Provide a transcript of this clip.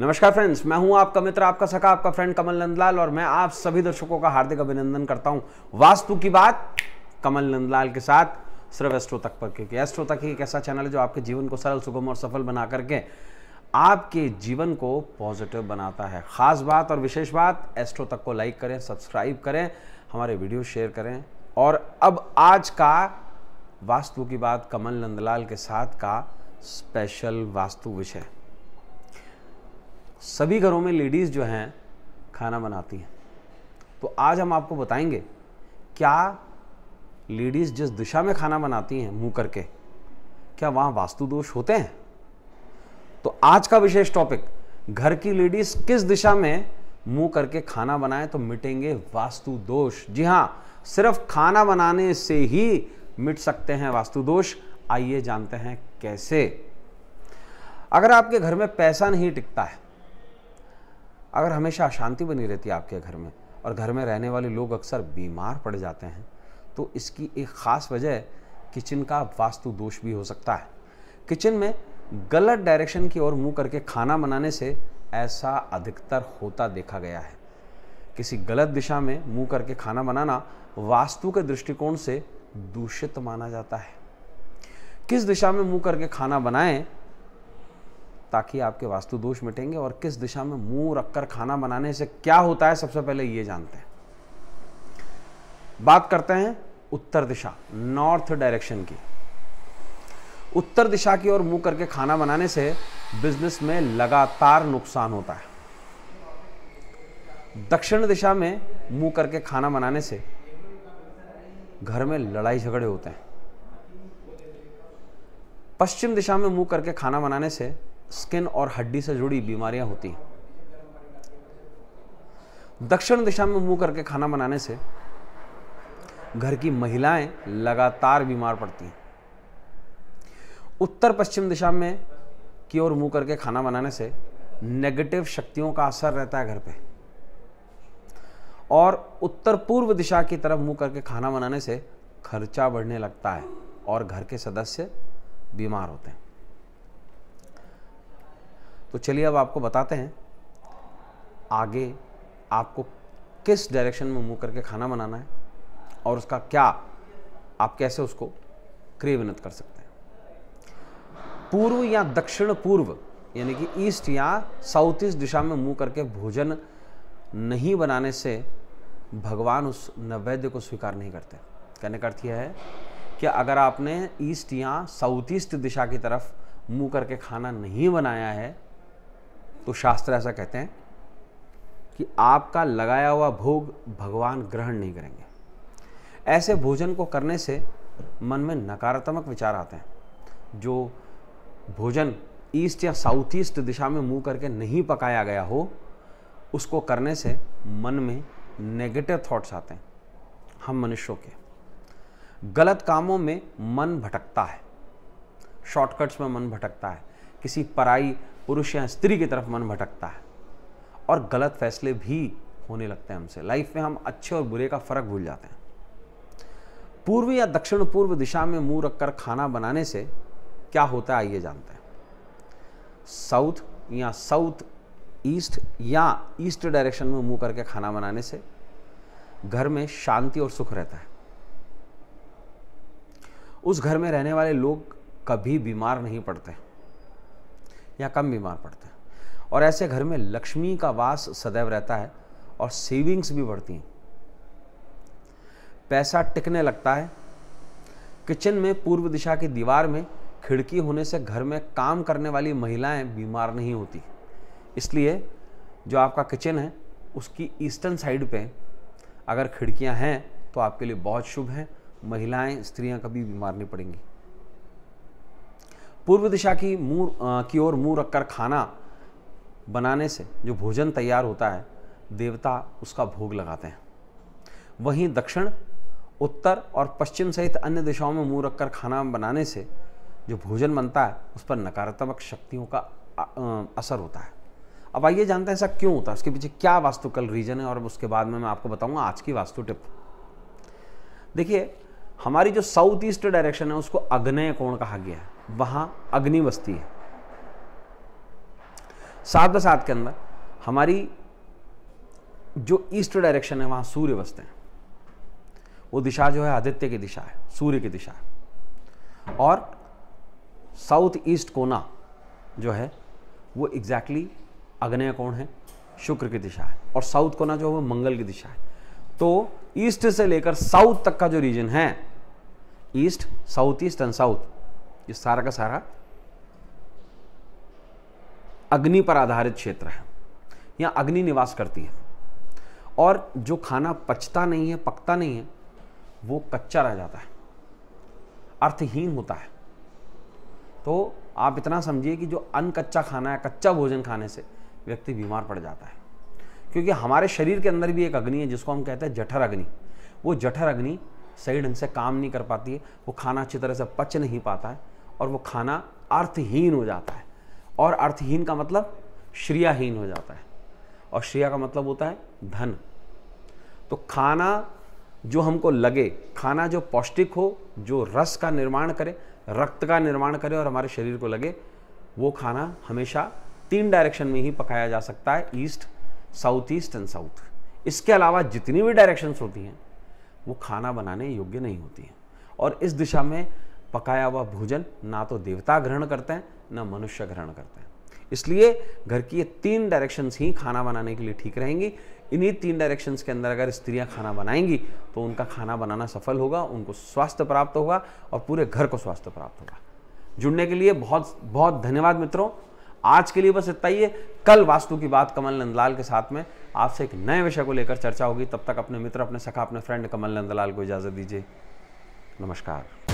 नमस्कार फ्रेंड्स मैं हूं आपका मित्र आपका सखा आपका फ्रेंड कमल नंदलाल और मैं आप सभी दर्शकों का हार्दिक अभिनंदन करता हूं वास्तु की बात कमल नंदलाल के साथ सिर्फ एस्ट्रो तक पर क्योंकि एस्ट्रो तक ही एक ऐसा चैनल है जो आपके जीवन को सरल सुगम और सफल बना करके आपके जीवन को पॉजिटिव बनाता है खास बात और विशेष बात एस्ट्रो तक को लाइक करें सब्सक्राइब करें हमारे वीडियो शेयर करें और अब आज का वास्तु की बात कमल नंदलाल के साथ का स्पेशल वास्तु विषय सभी घरों में लेडीज़ जो हैं खाना बनाती हैं तो आज हम आपको बताएंगे क्या लेडीज़ जिस दिशा में खाना बनाती हैं मुंह करके क्या वहाँ वास्तु दोष होते हैं तो आज का विशेष टॉपिक घर की लेडीज़ किस दिशा में मुंह करके खाना बनाए तो मिटेंगे वास्तु दोष जी हाँ सिर्फ खाना बनाने से ही मिट सकते हैं वास्तु दोष आइए जानते हैं कैसे अगर आपके घर में पैसा नहीं टिकता है अगर हमेशा अशांति बनी रहती है आपके घर में और घर में रहने वाले लोग अक्सर बीमार पड़ जाते हैं तो इसकी एक ख़ास वजह किचन का वास्तु दोष भी हो सकता है किचन में गलत डायरेक्शन की ओर मुंह करके खाना बनाने से ऐसा अधिकतर होता देखा गया है किसी गलत दिशा में मुंह करके खाना बनाना वास्तु के दृष्टिकोण से दूषित माना जाता है किस दिशा में मुंह करके खाना बनाएं ताकि आपके वास्तु दोष मिटेंगे और किस दिशा में मुंह रखकर खाना बनाने से क्या होता है सबसे पहले ये जानते हैं बात करते हैं उत्तर दिशा नॉर्थ डायरेक्शन की उत्तर दिशा की ओर मुंह करके खाना बनाने से बिजनेस में लगातार नुकसान होता है दक्षिण दिशा में मुंह करके खाना बनाने से घर में लड़ाई झगड़े होते हैं पश्चिम दिशा में मुंह करके खाना बनाने से स्किन और हड्डी से जुड़ी बीमारियां होती हैं दक्षिण दिशा में मुंह करके खाना बनाने से घर की महिलाएं लगातार बीमार पड़ती हैं उत्तर पश्चिम दिशा में की ओर मुंह करके खाना बनाने से नेगेटिव शक्तियों का असर रहता है घर पे और उत्तर पूर्व दिशा की तरफ मुंह करके खाना बनाने से खर्चा बढ़ने लगता है और घर के सदस्य बीमार होते हैं तो चलिए अब आपको बताते हैं आगे आपको किस डायरेक्शन में मुंह करके खाना बनाना है और उसका क्या आप कैसे उसको क्रियविनत कर सकते हैं पूर्व या दक्षिण पूर्व यानी कि ईस्ट या साउथ ईस्ट दिशा में मुंह करके भोजन नहीं बनाने से भगवान उस नैवेद्य को स्वीकार नहीं करते कहने का अर्थ यह है कि अगर आपने ईस्ट या साउथ ईस्ट दिशा की तरफ मुंह करके खाना नहीं बनाया है तो शास्त्र ऐसा कहते हैं कि आपका लगाया हुआ भोग भगवान ग्रहण नहीं करेंगे ऐसे भोजन को करने से मन में नकारात्मक विचार आते हैं जो भोजन ईस्ट या साउथ ईस्ट दिशा में मुंह करके नहीं पकाया गया हो उसको करने से मन में नेगेटिव थॉट्स आते हैं हम मनुष्यों के गलत कामों में मन भटकता है शॉर्टकट्स में मन भटकता है किसी पराई पुरुष या स्त्री की तरफ मन भटकता है और गलत फैसले भी होने लगते हैं हमसे लाइफ में हम अच्छे और बुरे का फर्क भूल जाते हैं पूर्व या दक्षिण पूर्व दिशा में मुंह रखकर खाना बनाने से क्या होता है आइए जानते हैं साउथ या साउथ ईस्ट या ईस्ट डायरेक्शन में मुंह करके खाना बनाने से घर में शांति और सुख रहता है उस घर में रहने वाले लोग कभी बीमार नहीं पड़ते हैं या कम बीमार पड़ते हैं और ऐसे घर में लक्ष्मी का वास सदैव रहता है और सेविंग्स भी बढ़ती हैं पैसा टिकने लगता है किचन में पूर्व दिशा की दीवार में खिड़की होने से घर में काम करने वाली महिलाएं बीमार नहीं होती इसलिए जो आपका किचन है उसकी ईस्टर्न साइड पे अगर खिड़कियां हैं तो आपके लिए बहुत शुभ है महिलाएं स्त्रियां कभी बीमार नहीं पड़ेंगी पूर्व दिशा की मुँह की ओर मुँह रखकर खाना बनाने से जो भोजन तैयार होता है देवता उसका भोग लगाते हैं वहीं दक्षिण उत्तर और पश्चिम सहित अन्य दिशाओं में मुँह रखकर खाना बनाने से जो भोजन बनता है उस पर नकारात्मक शक्तियों का असर होता है अब आइए जानते हैं ऐसा क्यों होता है उसके पीछे क्या वास्तुकल रीजन है और उसके बाद में मैं आपको बताऊंगा आज की वास्तु टिप देखिए हमारी जो साउथ ईस्ट डायरेक्शन है उसको अग्नय कोण कहा गया है वहां अग्नि बसती है साथ ब साथ के अंदर हमारी जो ईस्ट डायरेक्शन है वहां सूर्य बसते हैं वो दिशा जो है आदित्य की दिशा है सूर्य की दिशा है और साउथ ईस्ट कोना जो है वो एग्जैक्टली exactly अग्नय कोण है शुक्र की दिशा है और साउथ कोना जो है वो मंगल की दिशा है तो ईस्ट से लेकर साउथ तक का जो रीजन है east south east and south ये सारा का सारा अग्नि पर आधारित क्षेत्र है यहाँ अग्नि निवास करती है और जो खाना पचता नहीं है पकता नहीं है वो कच्चा रह जाता है अर्थहीन होता है तो आप इतना समझिए कि जो अन कच्चा खाना है कच्चा भोजन खाने से व्यक्ति बीमार पड़ जाता है क्योंकि हमारे शरीर के अंदर भी एक अग्नि है जिसको हम कहते हैं जठर अग्नि वो जठर अग्नि सही ढंग से काम नहीं कर पाती है वो खाना अच्छी तरह से पच नहीं पाता है और वो खाना अर्थहीन हो जाता है और अर्थहीन का मतलब श्रियाहीन हो जाता है और श्रिया का मतलब होता है धन तो खाना जो हमको लगे खाना जो पौष्टिक हो जो रस का निर्माण करे रक्त का निर्माण करे और हमारे शरीर को लगे वो खाना हमेशा तीन डायरेक्शन में ही पकाया जा सकता है east south east and south इसके अलावा जितनी भी डायरेक्शंस होती हैं वो खाना बनाने योग्य नहीं होती हैं और इस दिशा में पकाया हुआ भोजन ना तो देवता ग्रहण करते हैं ना मनुष्य ग्रहण करते हैं इसलिए घर की ये तीन डायरेक्शंस ही खाना बनाने के लिए ठीक रहेंगी इन्हीं तीन डायरेक्शंस के अंदर अगर स्त्रियां खाना बनाएंगी तो उनका खाना बनाना सफल होगा उनको स्वास्थ्य प्राप्त होगा और पूरे घर को स्वास्थ्य प्राप्त होगा जुड़ने के लिए बहुत बहुत धन्यवाद मित्रों आज के लिए बस इतना ही है कल वास्तु की बात कमल नंदलाल के साथ में आपसे एक नए विषय को लेकर चर्चा होगी तब तक अपने मित्र अपने सखा अपने फ्रेंड कमल नंदलाल को इजाज़त दीजिए नमस्कार